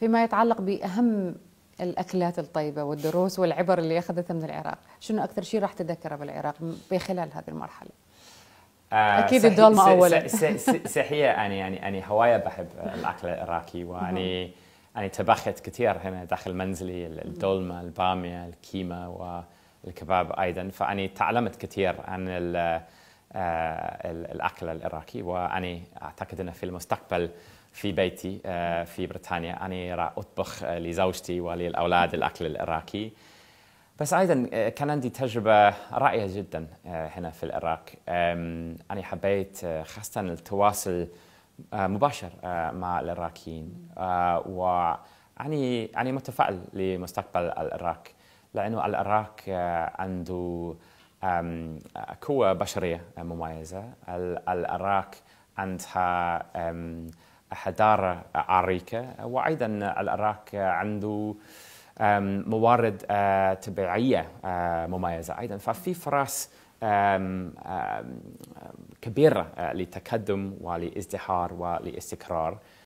فيما يتعلق باهم الاكلات الطيبه والدروس والعبر اللي اخذتها من العراق، شنو اكثر شيء راح تذكره بالعراق بخلال هذه المرحله؟ آه اكيد الدولمه اولا صحيح انا يعني انا هوايه بحب الاكل العراقي واني انا طبخت كثير هنا داخل منزلي الدولمه، الباميه، الكيمه والكباب ايضا فاني تعلمت كثير عن آه، الاكل العراقي وأنا اعتقد أن في المستقبل في بيتي آه، في بريطانيا أنا راح اطبخ آه، لزوجتي وللاولاد الاكل العراقي بس ايضا كان عندي تجربه رائعه جدا هنا في العراق انا حبيت خاصه التواصل مباشر مع العراقيين واني أنا متفائل لمستقبل العراق لانه العراق عنده قوة بشرية مميزة العراق عندها حضارة عريقة وأيضا العراق عنده موارد طبيعية مميزة أيضا ففي فرص كبيرة لتقدم ولازدهار ولاستقرار